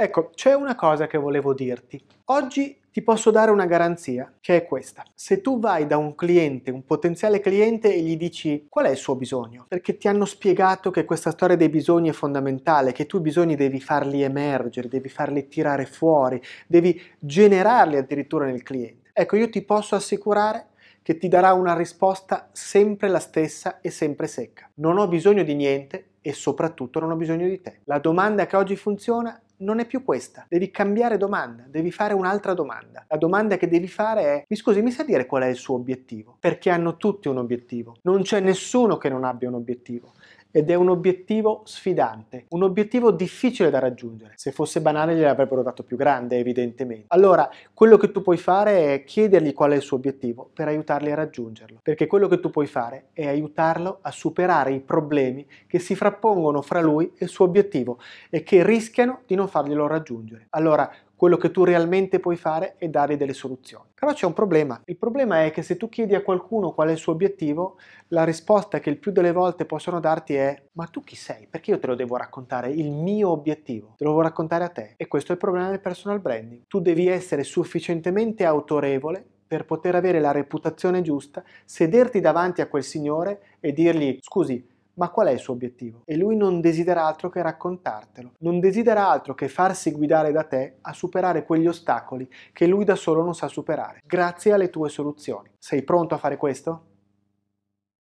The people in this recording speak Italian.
Ecco, c'è una cosa che volevo dirti. Oggi ti posso dare una garanzia, che è questa. Se tu vai da un cliente, un potenziale cliente, e gli dici qual è il suo bisogno, perché ti hanno spiegato che questa storia dei bisogni è fondamentale, che tu i bisogni devi farli emergere, devi farli tirare fuori, devi generarli addirittura nel cliente. Ecco, io ti posso assicurare che ti darà una risposta sempre la stessa e sempre secca. Non ho bisogno di niente e soprattutto non ho bisogno di te. La domanda che oggi funziona non è più questa. Devi cambiare domanda, devi fare un'altra domanda. La domanda che devi fare è: mi scusi, mi sa dire qual è il suo obiettivo? Perché hanno tutti un obiettivo. Non c'è nessuno che non abbia un obiettivo ed è un obiettivo sfidante, un obiettivo difficile da raggiungere. Se fosse banale gliel'avrebbero dato più grande, evidentemente. Allora, quello che tu puoi fare è chiedergli qual è il suo obiettivo per aiutarli a raggiungerlo, perché quello che tu puoi fare è aiutarlo a superare i problemi che si frappongono fra lui e il suo obiettivo e che rischiano di non farglielo raggiungere. Allora, quello che tu realmente puoi fare è dare delle soluzioni. Però c'è un problema. Il problema è che se tu chiedi a qualcuno qual è il suo obiettivo, la risposta che il più delle volte possono darti è ma tu chi sei? Perché io te lo devo raccontare? Il mio obiettivo, te lo devo raccontare a te. E questo è il problema del personal branding. Tu devi essere sufficientemente autorevole per poter avere la reputazione giusta, sederti davanti a quel signore e dirgli scusi, ma qual è il suo obiettivo? E lui non desidera altro che raccontartelo, non desidera altro che farsi guidare da te a superare quegli ostacoli che lui da solo non sa superare, grazie alle tue soluzioni. Sei pronto a fare questo?